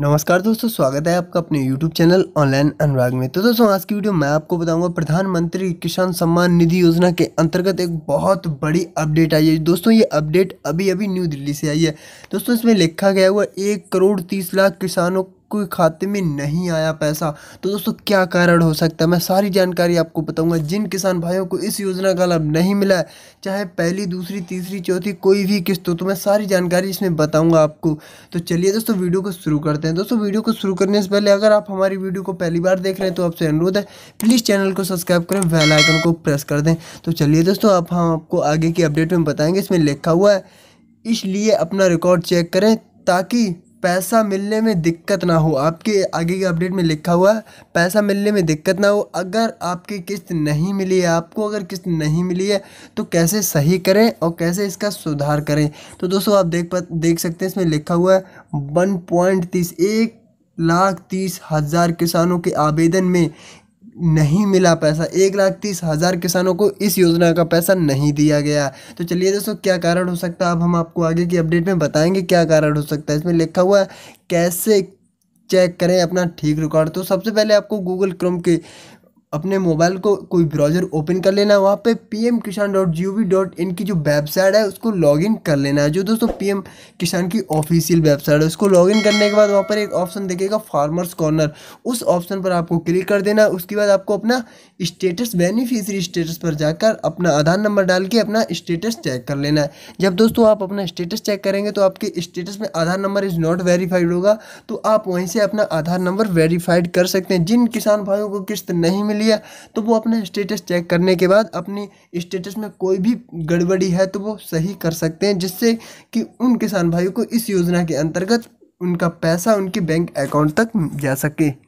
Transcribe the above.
नमस्कार दोस्तों स्वागत है आपका अपने YouTube चैनल ऑनलाइन अनुराग में तो दोस्तों आज की वीडियो मैं आपको बताऊंगा प्रधानमंत्री किसान सम्मान निधि योजना के अंतर्गत एक बहुत बड़ी अपडेट आई है दोस्तों ये अपडेट अभी अभी न्यू दिल्ली से आई है दोस्तों इसमें लिखा गया हुआ एक करोड़ तीस लाख किसानों कोई खाते में नहीं आया पैसा तो दोस्तों क्या कारण हो सकता है मैं सारी जानकारी आपको बताऊंगा जिन किसान भाइयों को इस योजना का लाभ नहीं मिला है चाहे पहली दूसरी तीसरी चौथी कोई भी किस्त हो तो मैं सारी जानकारी इसमें बताऊँगा आपको तो चलिए दोस्तों वीडियो को शुरू करते हैं दोस्तों वीडियो को शुरू करने से पहले अगर आप हमारी वीडियो को पहली बार देख रहे हैं तो आपसे अनुरोध है प्लीज़ चैनल को सब्सक्राइब करें वेलाइकन को प्रेस कर दें तो चलिए दोस्तों आप हम आपको आगे की अपडेट में बताएंगे इसमें लिखा हुआ है इसलिए अपना रिकॉर्ड चेक करें ताकि पैसा मिलने में दिक्कत ना हो आपके आगे के अपडेट में लिखा हुआ है पैसा मिलने में दिक्कत ना हो अगर आपकी किस्त नहीं मिली है आपको अगर किस्त नहीं मिली है तो कैसे सही करें और कैसे इसका सुधार करें तो दोस्तों आप देख पा देख सकते हैं इसमें लिखा हुआ है वन पॉइंट तीस एक लाख तीस हज़ार किसानों के आवेदन में नहीं मिला पैसा एक लाख तीस हज़ार किसानों को इस योजना का पैसा नहीं दिया गया तो चलिए दोस्तों क्या कारण हो सकता है अब हम आपको आगे की अपडेट में बताएंगे क्या कारण हो सकता है इसमें लिखा हुआ है कैसे चेक करें अपना ठीक रिकॉर्ड तो सबसे पहले आपको गूगल क्रोम के अपने मोबाइल को कोई ब्राउज़र ओपन कर लेना है वहाँ पे P M Kisan dot G O V dot in की जो वेबसाइट है उसको लॉगिन कर लेना है जो दोस्तों पी एम किसान की ऑफिशियल वेबसाइट है उसको लॉगिन करने के बाद वहाँ पर एक ऑप्शन देखेगा फार्मर्स कॉर्नर उस ऑप्शन पर आपको क्लिक कर देना है उसके बाद आपको अपना स्टेटस बेनिफिशरी स्टेटस पर जाकर अपना आधार नंबर डाल के अपना स्टेटस चेक कर लेना है जब दोस्तों आप अपना स्टेटस चेक करेंगे तो आपके स्टेटस में Aadhaar number is not verified होगा तो आप वहीं से अपना आधार नंबर वेरीफाइड कर सकते हैं जिन किसान भाइयों को किस्त नहीं मिली लिया तो वो अपना स्टेटस चेक करने के बाद अपनी स्टेटस में कोई भी गड़बड़ी है तो वो सही कर सकते हैं जिससे कि उन किसान भाइयों को इस योजना के अंतर्गत उनका पैसा उनके बैंक अकाउंट तक जा सके